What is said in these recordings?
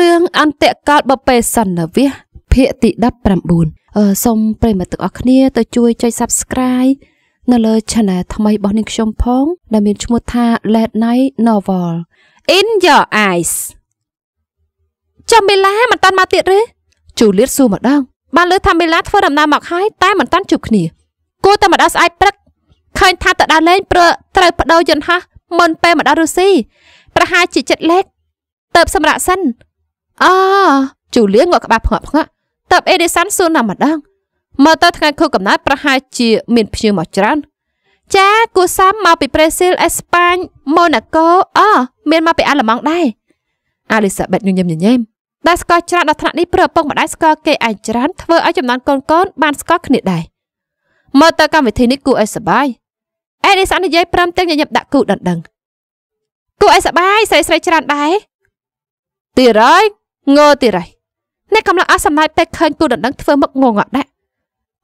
រឿងអន្តកកាលបបេសន្នវិះភាគទី19អឺសូមប្រិមត្តទាំងអស់គ្នា ទៅជួយចុច Subscribe នៅលើ Channel ថ្មីរបស់នាងខ្ញុំផង ដែលមានឈ្មោះថា Late Night Novel In Your Eyes ចាំមេឡាមិនតាន់មកទៀតទេជូលៀតសួរម្ដងបានលើថាមេឡាធ្វើដំណើរមកហើយតែមិនតាន់ជួបគ្នាគួរតែមកដល់ស្អែកព្រឹកឃើញថាតដើរលេងព្រឺត្រូវបដូរយន្តហោះមុនពេលមកដល់រុស្ស៊ីប្រហែលជាចិត្តលេខតើបសម្រាប់សិនអជូលៀងងក់ក្បាលផ្ងាក់ផ្ងាក់តើបអេឌីសាន់សួរណាម្ដងមើលទៅថ្ងៃខួបកំណើតប្រហែលជាមានភ្ញៀវមកច្រើនចាគូសាមមកពីប្រេស៊ីលអេស្ប៉ាញម៉ូណាកូអមានមកពីអាល្លឺម៉ង់ដែរអាលីសាបេតញញឹមញញែមដែលស្គាល់ច្រើនដល់ថ្នាក់នេះព្រោះឪពុកម្ដាយស្គាល់គេឯងច្រើនធ្វើឲ្យចំនួនកូនកូនបានស្គាល់គ្នាដែរមើលទៅកម្មវិធីនេះគូឲ្យសបាយអេឌីសាននិយាយព្រមទាំងញញឹមដាក់គូដណ្ដឹងគូឲ្យសបាយស្រីស្រីច្រើនដែរទីរ៉យងើតិរៃអ្នកកំឡោះអស់សំណើចពេលឃើញគូដណ្ដឹងធ្វើមុខងងក់ដាក់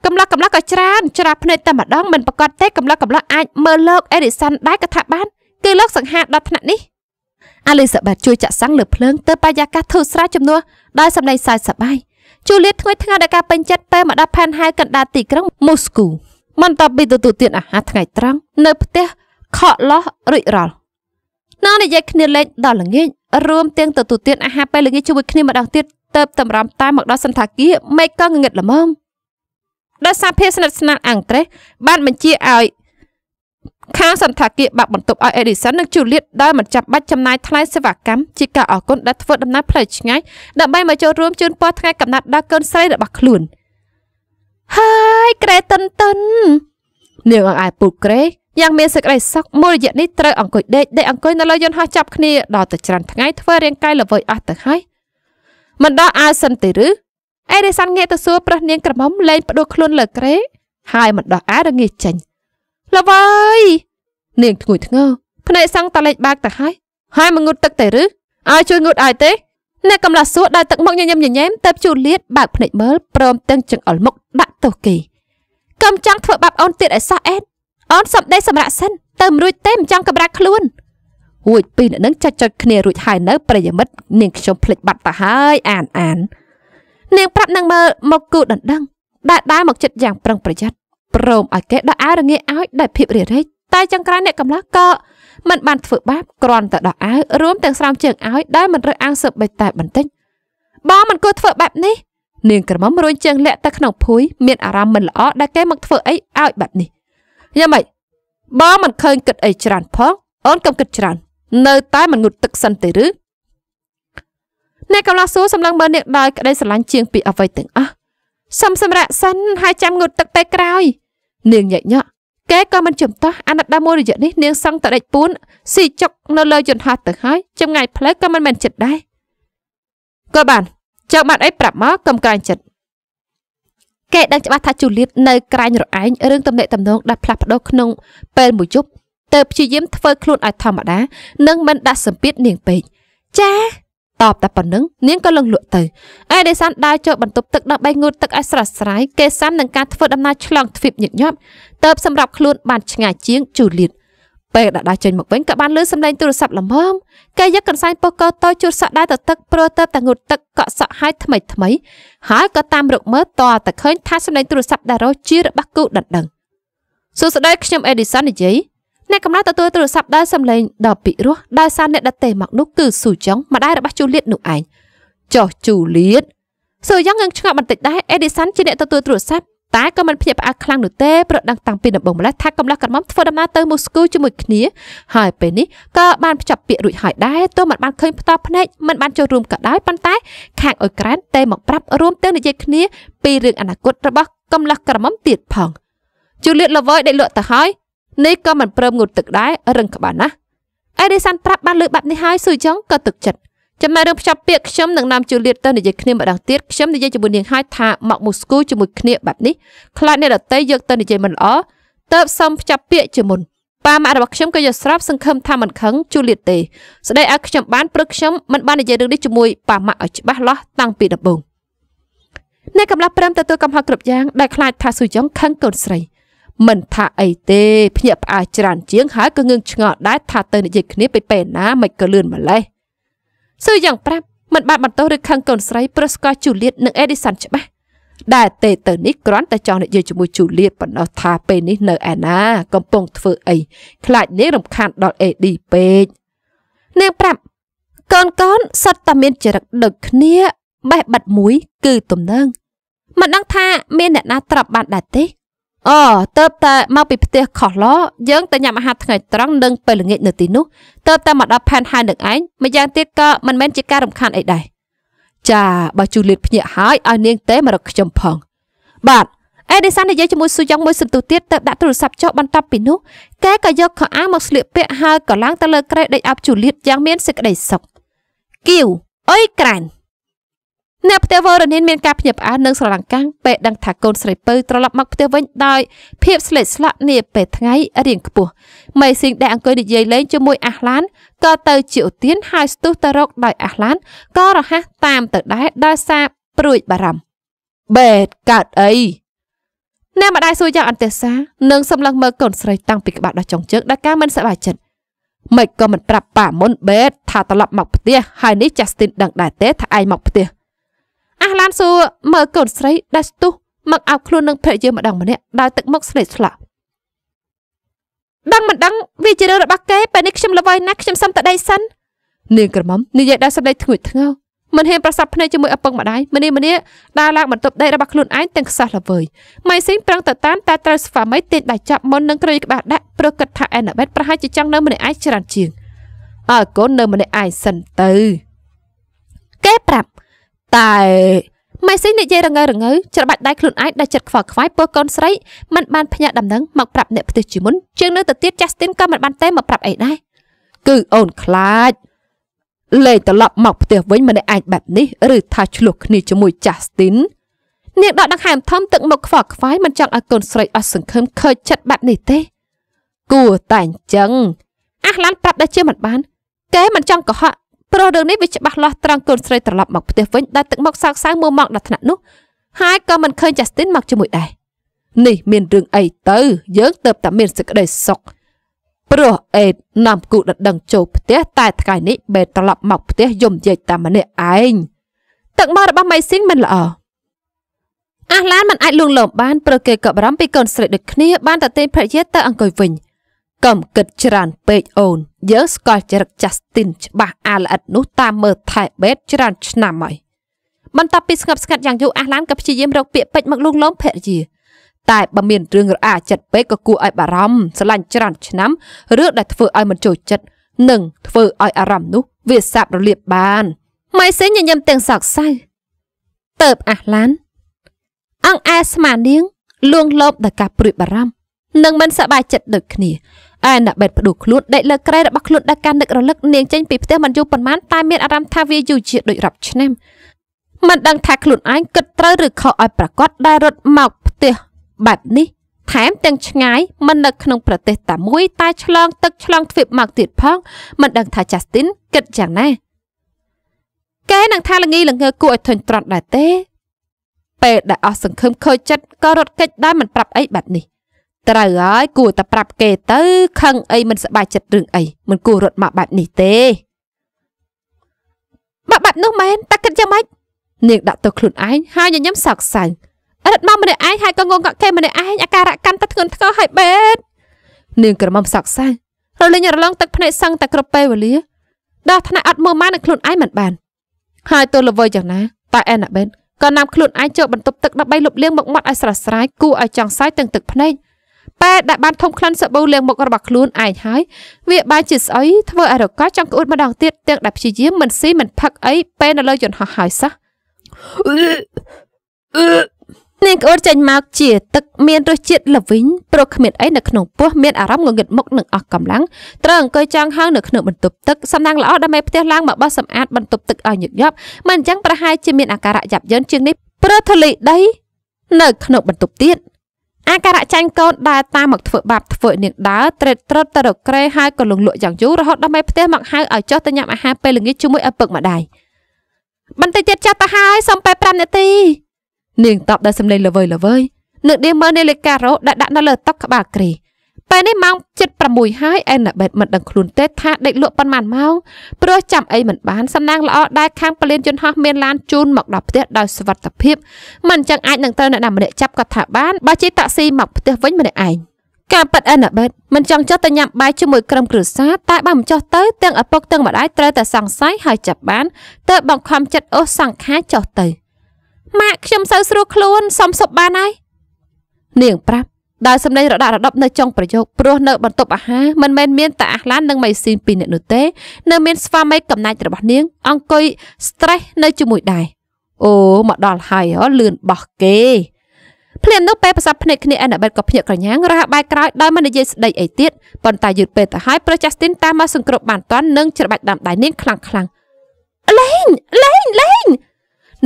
កំឡោះកំឡោះក៏ច្រានច្រាភ្នែកតែម្ដងមិនប្រកាសទេកំឡោះកំឡោះអាចមើលលោកអេរីសាន់ដែរក៏ថាបានគឺលោកសង្ហាដល់ថ្នាក់នេះអាលីសាបេតជួយចាក់សាំងលើភ្លើងទៅបាយាកាសធូរស្រាលជំនួសដោយសម្លេងសើចសប្បាយជូលៀតធ្ងន់ធ្ងរដល់ការពេញចិត្តពេលមកដល់ផែនហើយកណ្ដាលទីក្រុងមូស្គូមិនតបពីទទួលទានអាហារថ្ងៃត្រង់នៅផ្ទះខកលោះរួចរាល់នៅនិយាយគ្នាលេងដល់ល្ងាចរួមទាំងទទួលទានអាហារពេលល្ងាចជាមួយគ្នាម្ដងទៀតទៅតម្រាំតាមមកដល់សន្តាគារមេក៏ងងឹតល្មមដោយសារភាពស្និទ្ធស្នាលអង់គ្លេសបានបញ្ជាឲ្យខាងសន្តាគារបាក់បន្ទប់ឲ្យអេឌីសិននិងជូលៀតដោយមិនចាំបាច់ចំណាយថ្លៃសេវាកម្មជាការអរគុណដែលធ្វើដំណើរផ្លូវឆ្ងាយដើម្បីមកចូលរួមជូនពរថ្ងៃកំណត់ដល់កូនស្រីរបស់ខ្លួនហើយក្រែតិនតិននាងអង្អែលពូក្រេយ៉ាងមានសេចក្តីសោកមួយរយៈនេះត្រូវអង្គុយដេកដេកអង្គុយនៅលើយន្តហោះចាប់គ្នាដល់ទៅច្រើនថ្ងៃធ្វើរាងកាយល្វើយអស់ទៅហើយមិនដល់អាសិនទេឬអេរិសានងាកទៅសួរព្រះនាងក្រមុំលែងផ្ដួលខ្លួនលើក្រេហើយមិនដល់អារងាចេញល្វើយនាងធ្ងួយធ្ងរភ្នែកសង់តលេចបាកទៅហើយហើយមកងូតទឹកទេឬឲ្យជួយងូតឲ្យទេអ្នកកំឡាសួរដែលទឹកមុខញញឹមញញែមតែជូលៀតបើកភ្នែកមើលព្រមទាំងចង្អុលមុខដាក់ទោសគេកុំចង់ធ្វើបាបអូនទៀតឲ្យសោះអេតអូនសំដីសម្រាប់សិនទៅមិនរួចទេមិនចង់កម្រាស់ខ្លួនរួចពីរនាក់នឹងចាច់ចុចគ្នារួចហើយនៅ ប្រិយមិត្តនាងខ្ញុំភ្លេចបាត់ទៅហើយអានអាន នាងប្រាប់នឹងមើលមកគូដណ្ដឹងដែលដើរមកចិត្តយ៉ាងប្រឹងប្រយ័ត្នព្រមឲ្យគេដកអាវរងាឲ្យដោយភាពរារែកតែចង្ក្រៃអ្នកកំឡោះក៏មិនបានធ្វើបាបគ្រាន់តែដកអាវរួមទាំងស្រោមជើងឲ្យដែលមិនរើសអើងសឹកបិចតែបន្តិចបងមិនគួរធ្វើបែបនេះ នាងក្រមុំរួញជើងលាក់ទៅក្នុងភួយមាន អារម្មណ៍មិនល្អដែលគេមកធ្វើអីឲ្យបែបនេះយ៉ាងម៉េចបើមិនឃើញគិតអីច្រើនផង អូនកុំគិតច្រើន នៅ តែមិនងូតទឹកសិនទេឬអ្នកកំឡោះសួរសម្លឹងមើលអ្នកដោយក្តីស្រឡាញ់ជាងពីអ្វីទាំងអស់សំសម្រាប់សិនហើយចាំងូតទឹកពេលក្រោយនាងញ៉ាក់ញ៉ាក់គេក៏មិនចំទាស់អាណិតដើមមួយរយៈនេះនាងសង់តដេចពួនស៊ីចុកនៅលើយន្តហោះទៅហើយចម្ងាយផ្លូវក៏មិនមែនចិត្តដែរក៏បានចៅបាត់អីប្រាប់មកកំក្រាញ់ចិត្តគេដឹងច្បាស់ថាជូលៀតនៅក្រែងរអែងរឿងទំនាក់ទំនងដែលផ្លាស់ប្ដូរក្នុងពេលមួយយប់ទៅព្យាយាមធ្វើខ្លួនឲ្យធម្មតានិងមិនដាក់សម្ពាធនាងពេកចាតបតែប៉ុណ្្នឹងនាងក៏លងលក់ទៅឯដេសានដើរចូលបន្ទប់ទឹកដើម្បីងូតទឹកឲ្យស្រស់ស្រាយគេសាននឹងការធ្វើដំណើរឆ្លងទ្វីបញឹកញាប់ទៅសម្រាប់ខ្លួនបានឆ្ងាយជាងជូលៀតពេលដាក់ដាស់ចេញមកវិញក៏បានលឺសំឡេងទូរស័ព្ទល្មមកាយយកកន្សែងពុះកោតូចជួតសក់ដែរទៅទឹកព្រោះទៅតែងូតទឹកកក់សក់ហើយថ្មីថ្មី ហើយក៏តាមរកមើលតតែឃើញថាសំឡេងទូរស័ព្ទដារោជារបស់គូដណ្ដឹងសួស្ដីខ្ញុំអេឌីសិននិយាយអ្នកកំឡុងទទួលទូរស័ព្ទដែលសំឡេងដ៏ពិរោះដែលសារអ្នកដតេមកនោះគឺស៊ូចុងម្ដាយរបស់ជូលៀតនោះឯងចុះជូលៀតស៊ូយ៉ាងងឹងឆ្ងល់បន្តិចដែរអេឌីសិនជាអ្នកទទួលទូរស័ព្ទតែក៏មិនភ្ញាក់ផ្អើលខ្លាំងនោះទេព្រោះដឹងតាំងពីដំបូងម្លេះថាកំឡោះក្រមុំធ្វើដំណើរទៅមូស្គូជាមួយគ្នាហើយពេលនេះក៏បានភ្ជាប់ពាក្យរួចហើយដែរទោះមិនបានឃើញផ្ទាល់ភ្នែកមិនបានចូលរួមក៏ដោយប៉ុន្តែខាងអ៊ុយក្រែនតែមកប្រាប់រួមទាំងនិយាយគ្នាពីរឿងអនាគតរបស់កំឡោះក្រមុំទៀតផងជូលៀតល្វើយដែលលក់ទៅហើយនេះក៏មិនព្រមងូតទឹកដែររឹងក្បាលណាអេឌីសាន់ប្រាប់បានលើបាប់នេះហើយស៊ុយចុងក៏ទឹកចិត្តចំណែករឿងភ្ជាប់ពាក្យខ្ញុំនឹងនាំជូលៀតទៅនិយាយគ្នាម្ដងទៀតខ្ញុំនិយាយជាមួយនាងហើយថាមកមូស្គូជាមួយគ្នាបែបនេះខ្លាចអ្នករតីយកទៅនិយាយមិនល្អទៅសុំភ្ជាប់ពាក្យជាមុនប៉ាម៉ាក់របស់ខ្ញុំក៏យកស្រាប់សង្ឃឹមថាមិនខឹងជូលៀតទេ ស្ដីឲ្យខ្ញុំបានព្រឹកខ្ញុំមិនបាននិយាយរឿងនេះជាមួយប៉ាម៉ាក់ឲ្យច្បាស់លាស់តាំងពីដំបូងអ្នកកំឡោះព្រមទទួលកំហុសគ្រប់យ៉ាងដែលខ្លាចថាស៊ូយ៉ុងខឹងកូនស្រី មិនថាអីទេភ្ញាក់ផ្អើលច្រើនជាង ហើយក៏ងឿងឆ្ងល់ដែរថាទៅនិយាយគ្នាទៅពេលណាមិនក៏លឿនម្លេះ។សួរយ៉ាងប្រាប់មិនបានបន្តឬខឹងកូនស្រីព្រឹសកោះជូលៀតនិងអេឌីសាន់ច្បាស់ដែលទេទៅនេះគ្រាន់តែចង់និយាយជាមួយជូលៀតប៉ុណ្ណោះថាពេលនេះនៅឯណាកំពុងធ្វើអីខ្លាចនាងរំខានដល់អេឌីពេកនាងប្រាប់កូនកូនសត្វតែមានចរិតដូចគ្នាបេះបាត់មួយគឺទំនឹងមិនដឹងថាមានអ្នកណាត្រាប់បានដែរទេអតើបតែមកពីផ្ទះខុសឡយើងទៅញ៉ាំអាហារថ្ងៃត្រង់និងពេលល្ងាចនៅទីនោះតើបតែមកដល់ផែនហើយនឹងឯងម្យ៉ាងទៀតក៏មិនមែនជាការរំខានអីដែរចាបើជូលៀតភ្ញាក់ហើយឲ្យនាងទេមករកខ្ញុំផង បាទអេឌីសាននិយាយជាមួយស៊ូយ៉ុងមួយសន្ទុះទៀតទៅដាក់ទូរស័ព្ទចុះបន្ទាប់ពីនោះកែក៏យកខោអាវមកស្លៀកពាក់ហើយក៏ឡើងទៅលើក្រេដេកអាប់ជូលៀតយ៉ាងមានសេចក្តីសុខគីវអុយក្រែនអ្នកផ្ទះវរនានមានការភ្ញាក់ផ្អើលនិងស្រឡាំងកាំងពេលដឹងថាកូនស្រីពៅត្រឡប់មកផ្ទះវិញដោយភាពស្លេកស្លាក់នាពេលថ្ងៃរៀងខ្ពស់មេស៊ីងដែលអង្គុយនិយាយលេងជាមួយអាស់ឡានក៏ទៅជាឧទានហើយស្ទុះទៅរកដោយអាស់ឡានក៏រហ័សតាមទៅដែរដោយសារព្រួយបារម្ភបេតកើតអីអ្នកម្ដាយសួរយ៉ាងអន្ទះសានិងសម្លឹងមើលកូនស្រីតាំងពីក្បាលដល់ចុងជើងដោយការមិនសប្បាយចិត្តមិនក៏មិនប្រាប់ប៉ាមុនបេតថាត្រឡប់មកផ្ទះហើយនេះចាស់ស្ទីនដឹងដែរទេថាឯងមកផ្ទះអះឡានសួរមើលកូនស្រីដែលស្ទុះមកអោបខ្លួននឹងភរិយាម្ដងម្នាក់ដោយទឹកមុខស្លេកស្លោះដឹងមិនដឹងវាជារឿងរបស់គេពេលនេះខ្ញុំល្វីណាស់ខ្ញុំសុំតដៃសិននាងក្រមុំនិយាយដោយសម្ដីធ្ងួចធ្ងរមិនហ៊ានប្រសពភ្នែកជាមួយឪពុកម្ដាយម្នាម្នាដើរឡើងបន្ទប់ដេករបស់ខ្លួនឯងទាំងខ្សោះល្វើយម៉ៃស៊ីងប្រឹងទៅតាមតែត្រូវស្វាមីទាញដៃចាប់មុននឹងក្រីក្បាលដាក់ប្រកបថាអេណាបេតប្រហែលជាចង់នៅម្នាក់ឯងច្រើនជាងអើកូននៅម្នាក់ឯងសិនទៅគេប្រាប់តែម៉ៃស៊ីនិយាយរងើរងើច្របាច់ដៃខ្លួនឯងដែលចិត្តខ្វល់ខ្វាយពើកូនស្រីមិនបានផ្ញើដំណឹងមកប្រាប់អ្នកផ្ទះជាមុនជាងនៅទៅទៀតចាស់ស្ទីនក៏មិនបានទេមកប្រាប់អីដែរគឺអូនខ្លាចលេខត្រឡប់មកផ្ទះវិញម្នាក់ឯងបែបនេះ ឬថាឆ្លោះគ្នាជាមួយចាស់ស្ទីននាងដកដង្ហើមធំទឹកមុខខ្វល់ខ្វាយមិនចង់ឲ្យកូនស្រី អស់សង្ឃឹមខើចចិត្តបែបនេះទេគួរតែអញ្ចឹងអះឡានប្រាប់ដែលជាមិនបាន គេមិនចង់កុហកព្រោះរឿងនេះវាច្បាស់លាស់ត្រង់កូនស្រីត្រឡប់មកផ្ទះវិញដែលទឹកមុខសោកសៅមើលមកដល់ថ្នាក់នោះហើយក៏មិនឃើញចាស់ទីនមកជាមួយដែរនេះមានរឿងអីទៅ យើងទៅតែមានសេចក្តីសុខព្រោះអេតនាំគូដដឹងចូលផ្ទះតែថ្ងៃនេះបេតត្រឡប់មកផ្ទះយំយាយតែម្នាក់ឯងទឹកមករបស់ម៉ៃស៊ីងមិនល្អអាឡានមិនអាចលួងលោមបានព្រោះគេក៏បារម្ភពីកូនស្រីដូចគ្នាបានតែទេភរិយាទៅអង្គុយវិញកុំគិតច្រើនពេកអូន យើងស្គាល់ចរិតចាស់ទីនច្បាស់អាល្អិតនោះ តាមមើលថៃបេតច្រើនឆ្នាំហើយបន្ទាប់ពីស្ងប់ស្ងាត់យ៉ាងយូរអាឡានក៏ព្យាយាមរកពាក្យពេចន៍មកលួងលោមភរិយាតែបើមានរឿងរអាចិត្តពេកក៏គួរឲ្យបារម្ភស្រឡាញ់ច្រើនឆ្នាំរឿងដែលធ្វើឲ្យមិនចូលចិត្តនិងធ្វើឲ្យអារម្មណ៍នោះវាសាបរលាបបានម៉ៃសេញញញឹមទាំងសោកសៅតើបអាឡាន អង្អែស្មានាងលួងលោមដល់ការព្រួយបារម្ភនិងមិនសប្បាយចិត្តដូចគ្នាឯអ្នកបេតផ្ដួសខ្លួនដេកលើក្រែរបស់ខ្លួនដែលការនឹករលឹក នាងចេញពីផ្ទះមិនយូរប៉ុន្មានតែមានអារម្មណ៍ថាវាយូរជាដូចរាប់ឆ្នាំមិនដឹងថាខ្លួនឯងគិតត្រូវឬខុសឲ្យប្រកបដែលរត់មកផ្ទះបែបនេះ ថែមទាំងឆ្ងាយមិននៅក្នុងប្រទេសតែមួយ តែ ឆ្លងទឹក ឆ្លងទ្វីបមកទៀតផងមិនដឹងថា Justin គិតយ៉ាងណាគេនឹងថាល្ងីល្ងើ គួរឲ្យធុញទ្រាន់ដែរទេពេលដែលអស់សង្ឃឹមខូចចិត្តក៏រត់គេចដែរមិនប្រាប់អីបែបនេះត្រូវហើយគួរតែប្រាប់គេទៅខឹងអីមិនសប្បាយចិត្តរឿងអីមិនគួររត់មកបែបនេះទេមកបែបនោះមែនតែគិតយ៉ាងម៉េចនាងដាក់ទៅខ្លួនឯងហើយញញឹមសោកសៅរត់មកម្នាក់ឯងហើយក៏ងងកក់គេម្នាក់ឯងអាការៈកាន់តែធ្ងន់ធ្ងរហើយបេតនាងក្រមុំសោកសៅរលែងរលងទឹកភ្នែកសឹងតែគ្រប់ពេលវេលាដល់ថ្នាក់អត់មើលមកនឹងខ្លួនឯងមិនបាន ហើយទោះល្វើយ៉ាងណាតែអែណាបេនក៏នាំខ្លួនឯងចូលបន្ទប់ទឹកដើម្បីលុបលាងមុខមាត់ឲ្យស្រស់ស្រាយគួរឲ្យចង់សាយទាំងទឹកភ្នែកពេលដែលបានធំក្លិនសាប៊ូលាងមុខរបស់ខ្លួនឯងហើយវាបែរជាស្អុយធ្វើឲ្យរកចង់ក្អួតម្ដងទៀតទាំងដែលព្យាយាមមិនស៊ីមិនផឹកអីពេលនៅលើយន្តហោះហើយសោះនាងក្អួតចេញមកជាទឹកមានរសជាតិល្វីងព្រោះគ្មានអីនៅក្នុងពោះមានអារម្មណ៍ងងឹតមុខនិងអស់កម្លាំងត្រូវអង្គុយចង់ហើងនៅក្នុងបន្ទប់ទឹកសំណាងល្អដើម្បីផ្ទះឡើងមកបោះសម្អាតបន្ទប់ទឹកឲ្យញឹកញាប់មិនអញ្ចឹងប្រហែលជាមានអាការៈយ៉ាប់យ៉ឺនជាងនេះព្រោះធូលីដី នៅក្នុងបន្ទប់ទៀតអាការៈចាញ់កូនដើរតាមមកធ្វើបាបធ្វើនាងដើរត្រេតត្រត់ទៅរកក្រេហើយកលងលក់យ៉ាងយូររហូតដល់មេផ្ទះមកហៅឲ្យចុះទៅញ៉ាំអាហារពេលល្ងាចជាមួយឪពុកម្ដាយបន្តិចទៀតចាស់តាហើយសុំពេល5នាទីនាងតបដោយសំឡេងល្វើយល្វើយនឹងឌីមើលនាឡិការ៉ូដែលដាក់នៅលើតុក្បាលគ្រីពេលនេះម៉ោង7:06ហើយអេណាបេតមិនដឹងខ្លួនទេ ថាដេកលក់ប៉ុន្មានម៉ោងព្រោះចាំអីមិនបានសំណាងល្អដែលខាងពលានយន្តហោះមានឡានជូនមកដល់ផ្ទះដោយសុវត្ថិភាពមិនចឹងអាចនឹងត្រូវអ្នកណាម្នាក់ចាប់គាត់ថាបានបើជិះតាក់ស៊ីមកផ្ទះវិញម្នាក់ឯងការប៉ັດអេណាបេតមិនចង់ចុះទៅញ៉ាំបាយជាមួយក្រុមគ្រួសារតែបើមិនចុះទៅទាំងឪពុកទាំងម្ដាយត្រូវតែសង្ស័យហើយចាប់បានទើបបង្ខំចិត្តអូសសង្ខាចុះទៅម៉ាក់ខ្ញុំសូវស្រួលខ្លួនសុំសុបបានហើយនាងប្រាប់ដោយសម្លេងរដាក់រដប់នៅចុងប្រយោគព្រោះនៅបន្ទប់អាហារមិនមែនមានតែអាឡាន និងម៉ៃស៊ីនពីរនាក់នោះទេនៅមានស្វាមីកំណាច់របស់នាង អង្គុយ stress នៅជាមួយដែរអូមកដល់ហើយហ៎លឿនបោះគេ ភ្លាមនោះពេលប្រសពភ្នែកគ្នាអេណាបេតក៏ភ្ញាក់ក្រញ៉ាំងរហ័សបែកក្រោយដោយមិននិយាយស្ដីអីទៀតប៉ុន្តែយឺតពេលទៅហើយប្រចាស់ទីនតាមមកសង្គ្រប់បានតាន់និងច្របាច់ដាំដៃនាងខ្លាំងខ្លាំងលេងលេងលេង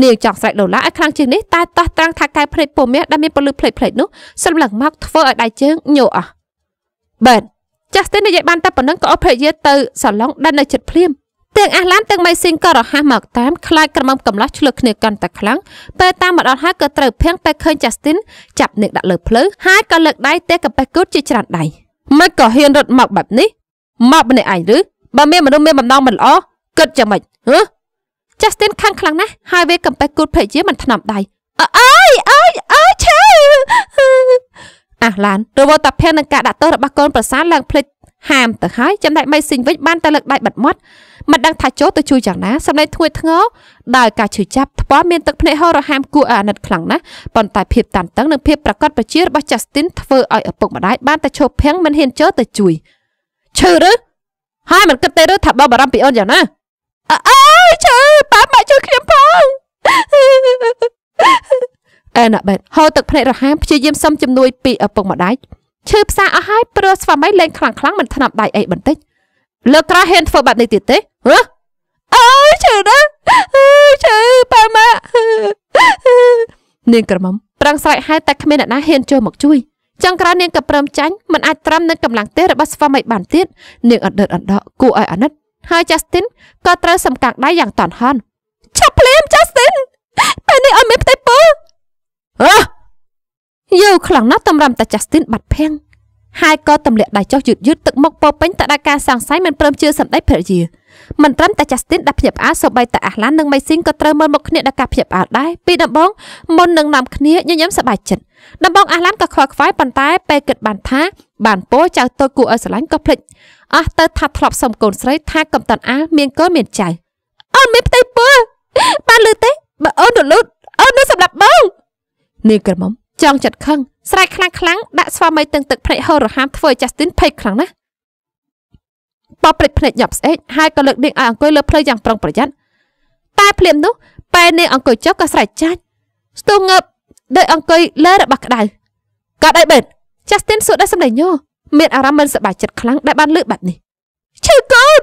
នាងចង់ស្រែកដុល្លារឲ្យខ្លាំងជាងនេះតែតោះត្រាំងថាកែភ្នែកពុំមាសដែលមានពលឺភ្លេចភ្លេចនោះសឹមឡើងមកធ្វើឲ្យដៃជើងញោអស់បែតចាស់ស្ទិននិយាយបានតែប៉ុណ្្នឹងក៏អោភរិយាទៅសាឡុងដែលនៅជិតភ្លាមទាំងអាឡានទាំងម៉ៃស៊ីងក៏រហ័សមកតាមខ្លាចក្រមុំកំឡោះឆ្លើគ្នាកាន់តែខ្លាំងពេលតាមមកដល់ហើយក៏ត្រូវភាំងពេលឃើញចាស់ស្ទិនចាប់នាងដាក់លើភ្លើហើយក៏លើកដៃទះកប៉េះគូតជាច្រានដៃមិនក៏ហ៊ានរត់មកបែបនេះមកម្នាក់ឯងឬបើមានមនុស្សមានបំណងមិនល្អគិតយ៉ាងម៉េចហ៎ចាស់ស្ទីនខឹងខ្លាំងណាស់ហើយវាកំបេះគូតភរិយាមិនថ្នមដៃអើយអើយអើយឆេអះឡានរវល់តាភ័ក្រនឹងការដាក់ទោសរបស់កូនប្រសាឡើងភ្លេចហាមទៅហើយចំណែកមីស៊ីងវិញបានតែលើកដៃបាត់មាត់មិនដឹងថាចូលទៅជួយយ៉ាងណាសម្លេងធ្ងួយធ្ងរដោយការឈឺចាប់ថ្ពាល់មានទឹកភ្នែកហូររហាមគួរអាណិតខ្លាំងណាស់ប៉ុន្តែភាពតានតឹងនិងភាពប្រកបប្រជារបស់ចាស់ស្ទីនធ្វើឲ្យឪពុកម្ដាយបានតែឈប់ភាំងមិនហ៊ានចូលទៅជួយឈឺឬហើយមិនគិតទេឬថាបើបារម្ភពីអូនយ៉ាងណាអើយឈឺប៉ាម៉ាក់ជួយខ្ញុំផងអេណាបេតហូរទឹកភ្នែករហែមព្យាយាមសុំជំនួយពីឪពុកម្ដាយឈឺផ្សាអស់ហើយព្រោះស្វាមីលេងខ្លាំងខ្លាំងមិនថ្នាំដៃអីបន្តិចលើក្រោយហ៊ានធ្វើបែបនេះទៀតទេហ៎អើយឈឺណាអើយឈឺប៉ាម៉ាក់នាងក្រមុំប្រឹងស្រែកហៅតែគ្មានអ្នកណាហ៊ានចូលមកជួយចុងក្រោយនាងក៏ព្រមចាញ់មិនអាចត្រាំនឹងកម្លាំងទេរបស់ស្វាមីបានទៀតនាងអត់ដិតអណ្ដក់គួរឲ្យអាណិតហើយ Justin ក៏ត្រូវសម្កាក់ដៃយ៉ាងតន់ហន់ឆាប់ភ្លាម Justin ពេលនេះអត់មានផ្ទៃពោះអឺយូខ្លាំងណាស់តម្រាំតែ Justin បាត់ភាំងហើយក៏ទម្លាក់ដៃចុះយឺតយឺតទឹកមុខពោពេញតដល់ការសង្ស័យមិនព្រមជឿសម្ដីភរិយាមិនត្រឹមតែ Justin ដាក់ភ្ញាក់ផ្អើលសូម្បីតែអាឡាននិង Maising ក៏ត្រូវមើលមុខគ្នាដល់ការភ្ញាក់ផ្អើលដែរពីដំបងមុននឹងនាំគ្នាញញឹមសប្បាយចិត្តដំបងអាឡានក៏ខ្វល់ខ្វាយប៉ុន្តែពេលគិតបានថាបានពោចៅតូចគូឲ្យស្រឡាញ់ក៏ភ្លេចអស់ទៅថាធ្លាប់សុំកូនស្រី ថាកំតាន់អា មានកូនមានចៅអូនមានផ្ទៃពោះបានលឺទេបើអូនរលូតអូននឹងសម្លាប់បងនាងក្រមុំចង់ចិត្តខឹងស្រែកខ្លាំងខ្លាំងដាក់ស្វាមីទាំងទឹកភ្នែកហូររហាមធ្វើឲ្យចាស់ទីនភ័យខ្លាំងណាស់ប៉ប្រិចភ្នែកយ៉ាប់ស្អេកហើយក៏លើកនាងឲ្យអង្គុយលើផ្លូវយ៉ាងប្រុងប្រយ័ត្នតែភ្លាមនោះពេលនាងអង្គុយចុះក៏ស្រែកចាច់ស្ទុះងើបដោយអង្គុយលើរបស់ក្ដៅកើតអីបេតចាស់ទីនសួរដោយសម្លេងញោមានអារម្មណ៍មិនសប្បាយចិត្តខ្លាំងដែលបានលើកបែបនេះឈឺកូន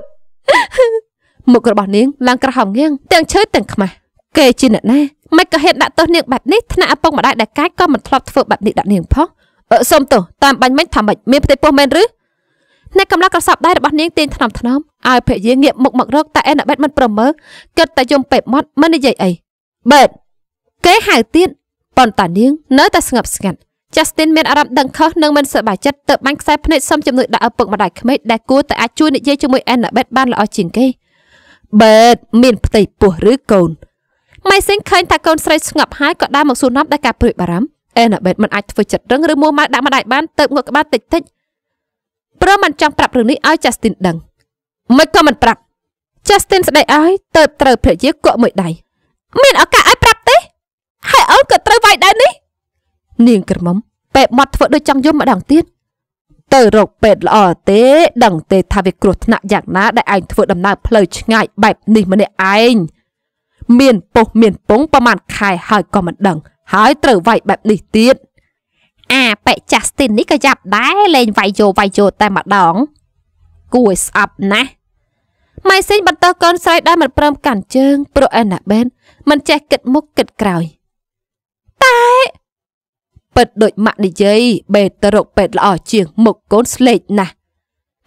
មុខរបស់នាងឡើងក្រហមងៀងទាំងឈឺទាំងខ្មាស់គេជាអ្នកណាមិនក៏ហេតុដាក់ទោសនាងបែបនេះថ្នាក់ឪពុកម្ដាយដែលកាចក៏មិនធ្លាប់ធ្វើបែបនេះដាក់នាងផងអឺសុំទោសតាមបាញ់មិញថាម៉េចមានផ្ទៃពោះមែនឬអ្នកកំឡាក្រសប់ដៃរបស់នាងទាញថ្នមថ្នមឲ្យភរិយាងាកមុខមករកតែអេណាបេតមិនប្រមើគិតតែយំពេបមាត់មិននិយាយអីបេតគេហៅទៀតប៉ុន្តែនាងនៅតែស្ងប់ស្ងាត់ Justin មានអារម្មណ៍ដឹងខុសនិងមិនសប្បាយចិត្តទើបបាញ់ខ្សែភ្នែកសុំជំនួយដល់ឪពុកម្ដាយក្មេកដែលគួរតែអាចជួយនិយាយជាមួយ Annabeth បានល្អជាងគេ Bet មានផ្ទៃពោះឬកូន Maising ឃើញថាកូនស្រីស្ងប់ហើយក៏ដើរមកសួរនាំដោយការព្រួយបារម្ភ Annabeth មិនអាចធ្វើចិត្តរឹងឬមួម៉ៅដាក់ម្ដាយបានទើបងក់ក្បាលតិចតិចព្រមមិនចង់ប្រាប់រឿងនេះឲ្យ Justin ដឹងមិនក៏មិនប្រាប់ Justin ស្ដីឲ្យទើបត្រូវភរិយាគក់មួយដៃមានឱកាសឲ្យប្រាប់ទេហើយអូនក៏ត្រូវវាយដែរនេះនាងក្រមុំពេបមកធ្វើដូចចង់យំម្ដងទៀតទៅរកពេទ្យល្អទេ ដឹង ទេ ថាវាគ្រោះថ្នាក់យ៉ាងណាដែលឯងធ្វើដំណើរផ្លូវឆ្ងាយបែបនេះម្នាក់ឯងមានពុះមានពងប្រហែលខែហើយក៏មិនដឹង ហើយត្រូវវាយបែបនេះទៀតអាប៉ែចាស់ស្ទីននេះក៏យ៉ាប់ដែរលេងវាយយោវាយយោតែម្ដងគួរឲ្យស្អប់ណាស់ម៉ៃសេងបន្តកូនស្រីដែលមិនព្រមកាន់ជើងព្រោះអេណាបេនមិនចេះគិតមុខគិតក្រោយតែពិតដូចម៉ាក់និយាយបេតទៅរកពេទ្យល្អជាងមុខកូនស្លេកណាស់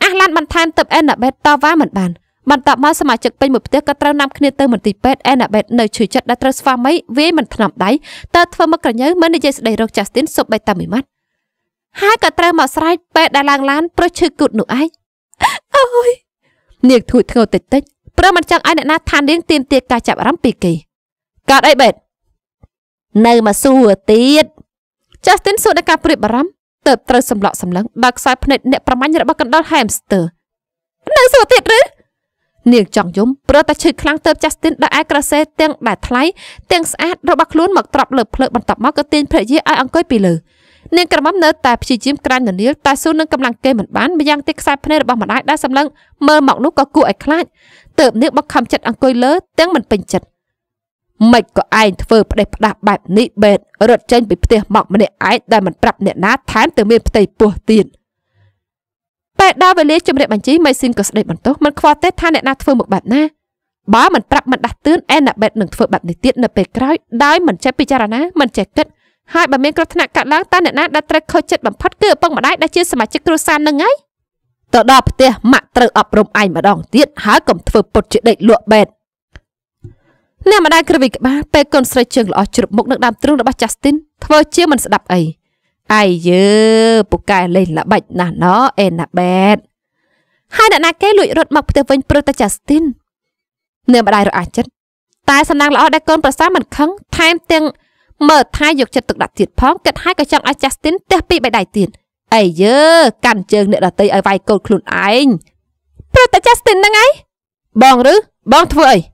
អះឡានបន្ថែមទឹកអេណាបេតតវ៉ាមិនបានបន្ទាប់មកសមាជិកពេញមួយផ្ទះក៏ត្រូវនាំគ្នាទៅមន្ទីរពេទ្យអេណាបេតនៅជួយចិត្តដែលត្រូវស្វាមីវាយមិនថ្នមដៃតើធ្វើមកក្រញើមិននិយាយស្ដីរកចាស់ទីនសុបបៃតាមីម៉ាត់ហើយក៏ត្រូវមកស្រែកពេទ្យដែលឡើងឡានប្រុសឈឺគូតនោះឯងអូយនាងធួចធ្ងោតិចតិចព្រោះមិនចង់ឲ្យអ្នកណាឋាននាងទៀនទាការចាប់អារម្មណ៍ពីគេកើតអីបេតនៅមកសួរទៀត Justin សួរដោយការព្រួយបារម្ភទៅត្រូវសម្លក់សម្លឹងបើខ្សែភ្នែកអ្នកប្រមាញ់របស់កណ្ដុរ hamster នៅសួរទៀតឬនាងចង់យំព្រោះតែឈឺខ្លាំងទៅចាស់ទីនដាក់ឯក្រសេទាំងដែលថ្លៃទាំងស្អាតរបស់ខ្លួនមកត្រប់លើភ្លើបន្ទាប់មកក៏ទាញភរិយាឲ្យអង្គុយពីលើនាងក្រមុំនៅតែព្យាយាមក្រាញ់ននីលតែស៊ូនឹងកម្លាំងគេមិនបានម្យ៉ាងទៀតខ្សែភ្នែករបស់ម្ដាយដែលសម្លឹងមើលមកនោះក៏គួរឲ្យខ្លាចទើបនាងបង្ខំចិត្តអង្គុយលើទាំងមិនពេញចិត្តមិនក៏ឯងធ្វើផ្ដេសផ្ដាស់បែបនេះបេតរត់ចេញពីផ្ទះមកម្នាក់ឯងដែលមិនប្រាប់អ្នកណាថែមទាំងមានផ្ទៃពោះទៀតពេលដល់វេលាជំរាបបញ្ជីមេស៊ីនក៏ស្ដីបន្ទោសមិនខ្វល់ទេថាអ្នកណាធ្វើមកបែបណាបើមិនប្រាប់មិនដាស់តឿនអេណាបេតនឹងធ្វើបែបនេះទៀតនៅពេលក្រោយដោយមិនចេះពិចារណាមិនចេះគិតហើយបើមានគ្រោះថ្នាក់កើតឡើងតើអ្នកណាដែលត្រូវខូចចិត្តបំផុតគឺឪពុកម្ដាយដែលជាសមាជិកគ្រួសារនឹងហើយទៅដល់ផ្ទះម៉ាក់ត្រូវអប់រំឯងម្ដងទៀតហើយកុំធ្វើពុតជាដេកលក់បេតអ្នកម្ដាយក្រវិក្បាលពេលកូនស្រីជើងល្អជ្រប់មុខនឹងដើមទ្រូងរបស់ចាស់ទីនធ្វើជាមិនស្ដាប់អីអាយយើពូកែលេងល្បិចណាស់ណោអេណាបេតហើយអ្នកណាគេលួចរត់មកផ្ទះវិញព្រឹកតែចាស់ទីនអ្នកម្ដាយរអាចិត្តតែសំណាងល្អដែលកូនប្រសាមិនខឹងថែមទាំងមើលថាយកចិត្តទុកដាក់ទៀតផងគិតហើយក៏ចង់ឲ្យចាស់ទីនផ្ទះពីបៃដៃទៀតអីយើកាន់ជើងអ្នកដតីឲ្យវាយកូនខ្លួនឯងព្រឹកតែចាស់ទីនហ្នឹងឯងបងឬបងធ្វើអី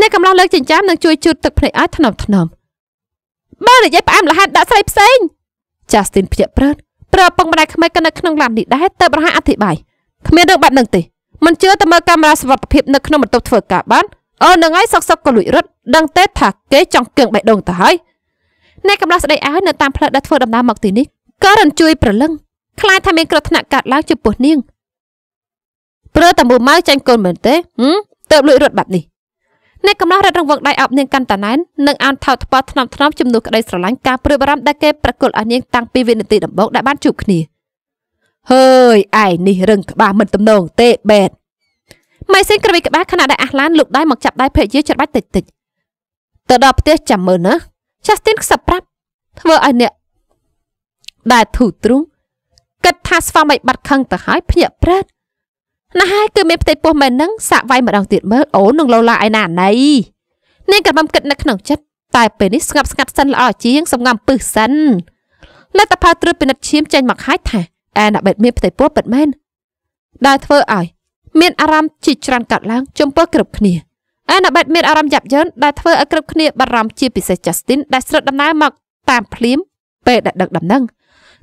អ្នកកំឡោះលើកចិញ្ចាមនឹងជួយជូតទឹកភ្នែកឲ្យថ្នមថ្នមបើនិយាយផ្អែមល្ហាតដាក់ស្រីផ្សេងចាស្ទីនភ្ញាក់ព្រើតប្រើពងម្ដាយក្មេកនៅក្នុងឡាននេះដែរទៅប្រហែលអធិប្បាយគ្មានរឿងបែបនឹងទេមិនជឿទៅមើលកាមេរ៉ាសវត្ថិភាពនៅក្នុងបន្ទប់ធ្វើការបានអូននឹងឯងសឹកសឹកក៏លួចរត់ដឹងទេថាគេចង់គៀងបេះដូងទៅហើយអ្នកកំឡោះស្ដីឲ្យនៅតាមផ្លូវដែលធ្វើដំណើរមកទីនេះក៏រំជួយប្រលឹងខ្លាចថាមានគ្រោះថ្នាក់កើតឡើងចំពោះនាងព្រឺតែមួយម៉ៅចាញ់កូនមែនទេហឹមទៅលួចរត់បាត់នេះអ្នកកំណោះរត់រង្វង់ដៃអប់នាងកាន់តាណែននិងអានថោថ្ពាល់ថ្នមថ្នមជំនួសក្តីស្រឡាញ់ការព្រួយបារម្ភដែលគេប្រគល់ឲ្យនាងតាំងពីវិនាទីដំបូងដែលបានជួបគ្នាហើយឯងនេះរឹងក្បាលមិនទំនងទេបេតម៉ៃសិនក្រវិក្បាលខណៈដែលអាស់ឡានលុកដៃមកចាប់ដៃភរិយាច្របាច់តិចតិចទៅដល់ផ្ទះចាំមើលណាចាស់ទីនខ្សឹបប្រាប់ធ្វើឲ្យអ្នកដែលធូទ្រុងគិតថាស្វាមីបាត់ខឹងទៅហើយភ្ញាក់ព្រឹតណាស់ហើយគឺមានផ្ទៃពោះមែននឹងសាក់វាយម្ដងទៀតមើលអូននឹងលោឡាឯណាណៃនាងក៏បំគិតនៅក្នុងចិត្តតែពេលនេះស្ងប់ស្ងាត់សិនល្អជាងសំងំពឹសសិនលទ្ធផលត្រួតពិនិត្យឈាមចេញមកហើយថាអែណាបេតមានផ្ទៃពោះពិតមែនដែលធ្វើឲ្យ មាន អារម្មណ៍ជីច្រើនកាត់ឡើងចំពោះគ្រប់គ្នាអែណាបេតមានអារម្មណ៍យ៉ាប់យ៉ឺនដែលធ្វើឲ្យគ្រប់គ្នាបារម្ភជាពិសេសចាស់ស្ទីនដែលស្រិតដំណើរមកតាមភ្លាមពេលដែលដឹកដំណឹង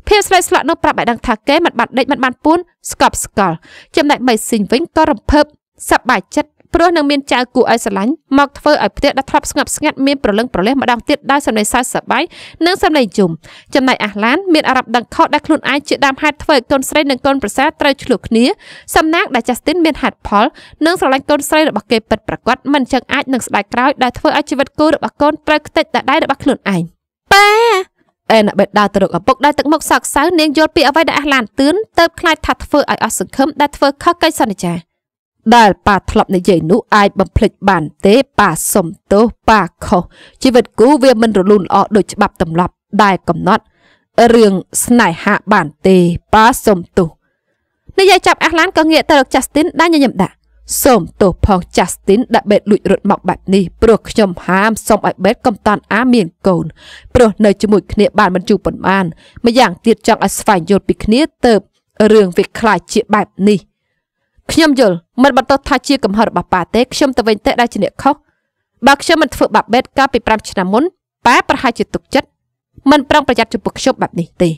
ភាពស្លេកស្លាក់នោះប្រាប់ឲ្យដឹងថាគេមិនបានដេកមិនបានពួនស្កប់ស្កល់ចំណែកមីស៊ីងវិញក៏រំភើបសប្បាយចិត្តព្រោះនឹងមានចៅគូឲ្យស្រឡាញ់មកធ្វើឲ្យផ្ទះដែលធ្លាប់ស្ងប់ស្ងាត់មានប្រលឹងប្រលះម្ដងទៀតដោយសម្លេងសើចសប្បាយនិងសម្លេងយំចំណែកអាឡានមានអារម្មណ៍ដឹងខុសដែលខ្លួនឯងជាដើមហេតុធ្វើឲ្យកូនស្រីនិងកូនប្រសាត្រូវឆ្លោះគ្នាសំណាងដែលចាស់ទីនមានហេតុផលនិងស្រឡាញ់កូនស្រីរបស់គេពិតប្រាកដមិនចឹងអាចនឹងស្ដាយក្រោយដែលធ្វើឲ្យជីវិតគូរបស់កូនត្រូវខ្ទេចដដែលរបស់ខ្លួនឯងប៉ាអែណាបេតដើរទៅរកឪពុកដែលទឹកមុខសោកសៅនាងយល់ពីអ្វីដែលអះឡានទឿនទៅខ្លាចថាធ្វើឲ្យអស់សង្ឃឹមដែលធ្វើខុសកិច្ចសន្យាដែលប៉ាធ្លាប់និយាយនោះអាចបំភ្លេចបាន ទេប៉ាសុំទោសប៉ាខុសជីវិតគូវាមិនរលូនល្អដូចច្បាប់ទម្លាប់ដែលកំណត់រឿងស្នេហាបានទេប៉ាសុំទោសនាយចាប់អះឡានក៏ងាកទៅរកចាស់ទីនដែលញញឹមដាក់សូមទោសផងចាស់ស្ទីនដែលបេតលួចរត់មកបែបនេះព្រោះខ្ញុំហាមសូមឲ្យបេតកំតាន់អាមានកូនព្រោះនៅជាមួយគ្នាបានមិនយូរប៉ុន្មានម្យ៉ាងទៀតចង់ឲ្យស្វែងយល់ពីគ្នាទៅរឿងវាខ្លាចជាបែបនេះខ្ញុំយល់មិនបន្តថាជាកំហុសរបស់ប៉ាទេខ្ញុំទៅវិញទេដែលជាអ្នកខុសបើខ្ញុំមិនធ្វើបាបបេត កាលពី5ឆ្នាំមុនប៉ាប្រហែលជាទុកចិត្តមិនប្រុងប្រយ័ត្នចំពោះខ្ញុំបែបនេះទេ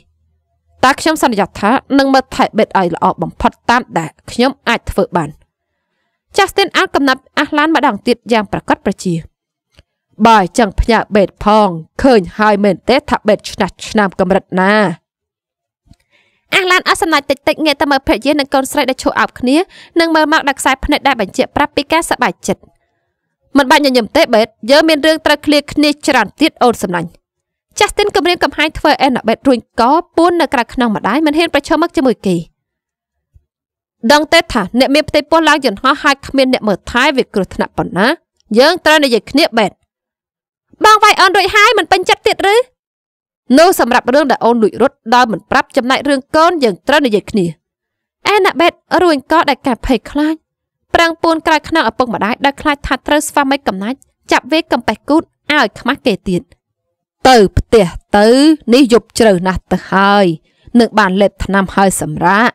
តែខ្ញុំសន្យាថានឹងមើលថែបេតឲ្យល្អបំផុតតាមដែលខ្ញុំអាចធ្វើបានចាស់ស្ទិនអានកំណាប់អាស់ឡានម្ដងទៀតយ៉ាងប្រកបប្រជាបើចឹងផ្ញើបេតផងឃើញហើយមែនទេ ថាបេតឆ្នះឆ្នាំកម្រិតណាអាឡានអស់សំណាច់តិចតិចងាកទៅមើលភរិយានិងកូនស្រីដែលឈោអោបគ្នានិងមើលមកដល់ខ្សែភ្នែកដែលបញ្ជាក់ប្រាប់ពីការសប្បាយចិត្តមិនបាច់ញញឹមទេបេតយើងមានរឿងត្រូវឃ្លាគ្នាច្រើនទៀតអូនសំណាញ់ចាស់ទិនគម្រាមកំហែងធ្វើអេណាបេតរួញកពួននៅក្រៅខ្នងម្ដាយមិនហ៊ានប្រឈមមុខជាមួយគេដឹងទេថាអ្នកមានផ្ទៃពោះឡើងយន្តហោះហើយគ្មានអ្នកមើលថែវាគ្រោះថ្នាក់ប៉ុណ្ណា យើងត្រូវនិយាយគ្នាបែបបងវាយអូនរួចហើយមិនពេញចិត្តទៀតឬនោះសម្រាប់រឿងដែលអូនលួចរត់ដោយមិនប្រាប់ចំណែករឿងកូនយើងត្រូវនិយាយគ្នាអេណាបេត រួញក៏ដែលការភ័យខ្លាចប្រាំងពួនក្រៅខ្នងឪពុកម្ដាយដែលខ្លាចថាត្រូវស្វាមីកំណាច់ចាប់វាកំបេះគូតឲ្យខ្មាស់គេទៀតទៅផ្ទះទៅនេះយប់ជ្រៅណាស់ទៅហើយនឹងបានលេបថ្នាំហើយសម្រាប់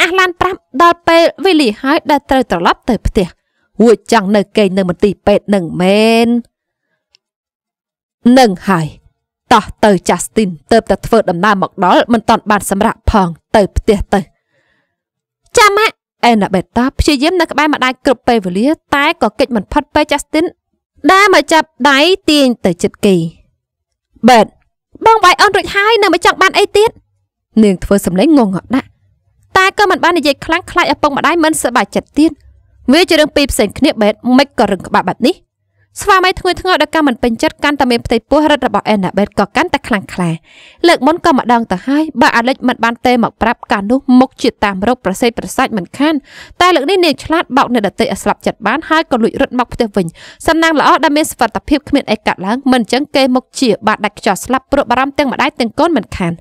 អះឡានប្រាប់ដល់ពេលវេលាហើយដែលត្រូវត្រឡប់ទៅ ផ្ទះរួចចង់នៅគេងនៅមន្ទីរពេទ្យនឹងមែននឹងហើយតោះទៅចាស់ទីនទៅតែធ្វើដំណើរមកដល់មិនតាន់បាន សម្រាប់ផង ទៅផ្ទះទៅចាំហ่ะអេណាបេតាព្យាយាមនៅក្បែរម្ដាយគ្រប់ពេលវេលាតែក៏គេចមិនផុតពេលចាស់ទីនដែលមកចាប់ដៃទាញទៅចិត្តគេបេតបងបាយអូនរួចហើយនៅមិនចង់បានអីទៀតនាងធ្វើសម្លេងងងដាក់តែក៏មិនបាននិយាយខ្លាំងខ្លាចឪពុកម្ដាយមិនសប្បាយចិត្តទៀតវាជារឿងពីរផ្សេងគ្នាបែបមិនក៏រឿងក្បាប់បែបនេះស្វាមីធ្ងន់ធ្ងរដល់ការមិនពេញចិត្តកាន់តែមានផ្ទៃពោះរឹតរបស់អេណាបេតក៏កាន់តែខ្លាំងក្លាលើកមុនក៏ម្ដងទៅហើយបើអាលិចមិនបានទេមកប្រាប់កាលនោះមុខជាតាមរោគប្រសេតប្រសាច់មិនខានតែលើកនេះនាងឆ្លាតបោកអ្នកដតីឲ្យស្លាប់ចិត្តបានហើយក៏លួចរត់មកផ្ទះវិញសំណាងល្អដែលមានសុវត្ថិភាពគ្មានអីកាត់ឡើងមិនអញ្ចឹងគេមុខជាបាត់ដាច់ខ្យល់ស្លាប់ព្រោះបារម្ភទាំងម្ដាយទាំងកូនមិនខាន។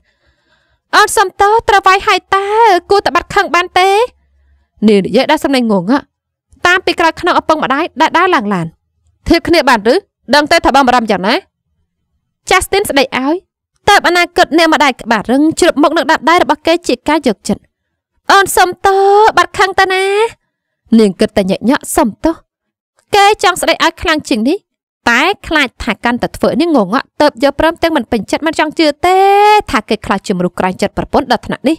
អត់សំតោត្រវាយហើយតើគួរតែបាត់ខឹងបានទេនាងនិយាយដល់សំឡេងងងតាមពីក្រោយខ្នងឪពុកម្ដាយដែលដើរឡើងឡានធៀបគ្នាបាន ឬដឹងទេថាបងបារម្ភយ៉ាងណាចាស់ស្ទីនស្ដីឲ្យតើបអនាគតអ្នកម្ដាយក្បាលរឹងជ្រឹបមុខនឹងដាត់ដៃរបស់គេជា ការយកចិត្តអូនសំតោបាត់ខឹងតាណា នាងគិតតែញាក់ញាក់សំតោគេចង់ស្ដីឲ្យខ្លាំងជាងនេះតែខ្លាចថាកាន់តែធ្វើនេះងងក់ទៅយកព្រមទាំងមិនពេញចិត្តមិនចង់ជឿទេ ថាគេខ្លាចជំរុះក្រែងចិត្តប្រពន្ធដល់ថ្នាក់នេះ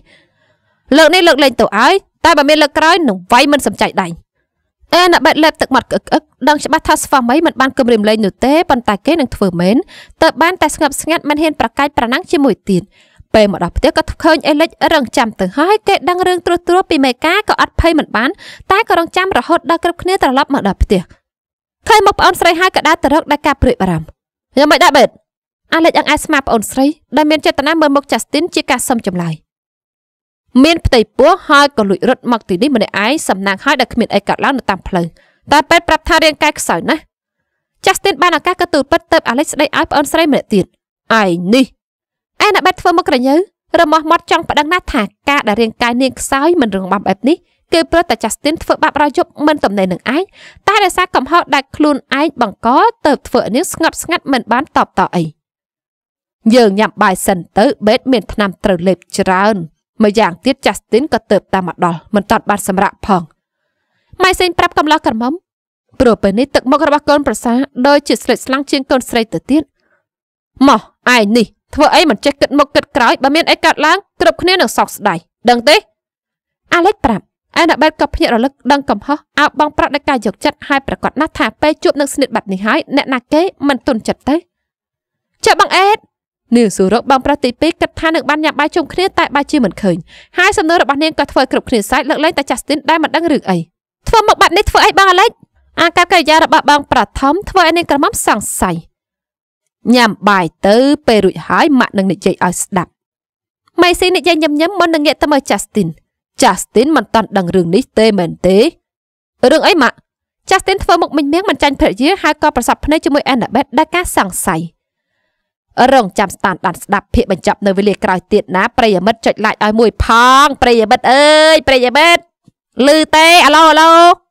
លើកនេះលើកលែងទៅឲ្យតែបើមានលើកក្រោយនឹងវាយមិនសំចៃដៃអេណាបែតលេបទឹកមាត់កឹកអឹកដឹងច្បាស់ថាស្វាមីមិនបានគំរាមលែងនោះទេប៉ុន្តែគេនឹងធ្វើមែនទៅបានតែស្ងប់ស្ងាត់មិនហ៊ានប្រកែកប្រណាំងជាមួយទៀតពេលមកដល់ផ្ទះក៏ឃើញអេលិចរងចាំទៅហើយគេដឹងរឿងត្រួសត្រួសពីមេការក៏អត់ភ័យមិនបាន តែក៏រងចាំរហូតដល់គ្រប់គ្នាត្រឡប់មកដល់ផ្ទះ។ឃើញមកប្អូនស្រីហើយក៏ដើរទៅរកដែលការព្រួយបារម្ភយ៉ាងមិនដែរបេតអាលិចអង្អែស្មាប្អូនស្រីដែលមានចេតនាមើលមុខចាស់ទីនជាការសុំចម្លើយមានផ្ទៃពោះហើយក៏លួចរត់មកទីនេះម្នាក់ឯងសំណាងហើយដែលគ្មានអីកើតឡើងនៅតាមផ្លូវតែពេទ្យប្រាប់ថារាងកាយខ្សោយណាស់ចាស់ទីនបានឱកាសក៏ទូលពិតទៅអាលិចស្ដីឲ្យប្អូនស្រីម្នាក់ទៀតឯងនេះឯណាបែបធ្វើមកក្រញើរមាស់មាត់ចង់ប្តឹងណាស់ថាការដែលរាងកាយនាងខ្សោយមិនរងបំបែបនេះគេប្រត់តែចាស់ទីនធ្វើបាបរយប់មិនទំនេរនឹងឯងតែដោយសារកំហុសដាច់ខ្លួនឯងបង្កទៅធ្វើឲ្យនាងស្ងប់ស្ងាត់មិនបានតបតអីយើងញ៉ាំបាយសិនទៅបេត មានថ្នាំត្រូវលេបច្រើនមួយយ៉ាងទៀតចាស់ទីនក៏ទៅតាមមកដល់មិនតតបានសម្រាប់ផងម៉ៃសេងប្រាប់កំឡោះក្រមុំព្រោះពេលនេះទឹកមុខរបស់កូនប្រសាដូចជាស្លេចស្លាំងជាងកូនស្រីទៅទៀតម៉ោះឯងនេះ ធ្វើអីមិនចេះគិតមុខគិតក្រោយបើមានអីកើតឡើងគ្រប់គ្នានឹងសោកស្ដាយដឹងទេអាឡិចប្រាប់អាណាបេតក៏ភ្ញាក់រលឹកដឹងកំហុសអោបបងប្រាក់ដោយការយកចិត្តហើយប្រកាសណាស់ថាពេលជួបនឹងស្និទ្ធបែបនេះហើយអ្នកណាគេមិនទន់ចិត្តទេចាបងអេតនាងសុរកបងប្រាស់ទី2គិតថានឹងបានញ៉ាំបាយជុំគ្នាតែបាយជាមិនឃើញហើយសំណួររបស់នាងក៏ធ្វើគ្រប់គ្នាសាច់លើកលែងតែចាស់ស្ទីនដែលមិនដឹងរឿងអីធ្វើមកបាត់នេះធ្វើអីបងអាឡិចអាកប្បកិរិយារបស់បងប្រាថមធ្វើឲ្យនាងក្រមុំសង្ស័យញ៉ាំបាយទៅពេលរួចហើយម៉ាក់នឹងនិយាយឲ្យស្ដាប់ម៉ៃស៊ីនិយាយញឹមញឹមមុននឹងងាកទៅមើលចាស់ស្ទីនចាស់ស្ទីនមិនតាន់ដឹងរឿងនេះទេមែនទេរឿងអីម៉ាក់ចាស់ស្ទីនធ្វើមុខមិញមៀងមិនចាញ់ភរិយាហើយក៏ប្រសពភ្នែកជាមួយអេណាបេតដោយការសង្ស័យរងចាំស្តានដានស្ដាប់ភាកបញ្ចប់នៅវេលាក្រោយទៀតណាប្រិយមិត្តចុច like ឲ្យមួយផងប្រិយមិត្តអើយប្រិយមិត្តឮទេអាឡូអាឡូ